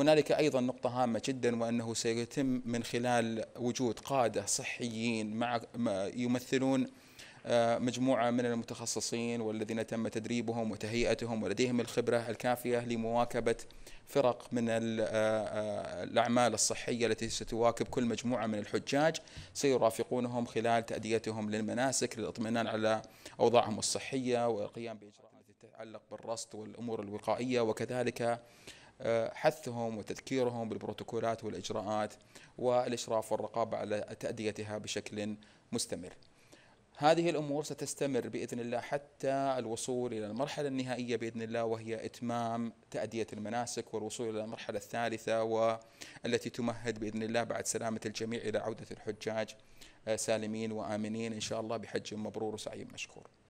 هنالك أيضا نقطة هامة جدا وأنه سيتم من خلال وجود قادة صحيين مع يمثلون آه، مجموعة من المتخصصين والذين تم تدريبهم وتهيئتهم ولديهم الخبرة الكافية لمواكبة فرق من آه، آه، الأعمال الصحية التي ستواكب كل مجموعة من الحجاج سيرافقونهم خلال تأديتهم للمناسك للاطمئنان على أوضاعهم الصحية والقيام بإجراءات تتعلق بالرصد والأمور الوقائية وكذلك حثهم وتذكيرهم بالبروتوكولات والاجراءات والاشراف والرقابه على تاديتها بشكل مستمر. هذه الامور ستستمر باذن الله حتى الوصول الى المرحله النهائيه باذن الله وهي اتمام تاديه المناسك والوصول الى المرحله الثالثه والتي تمهد باذن الله بعد سلامه الجميع الى عوده الحجاج آه، سالمين وامنين ان شاء الله بحج مبرور وسعي مشكور.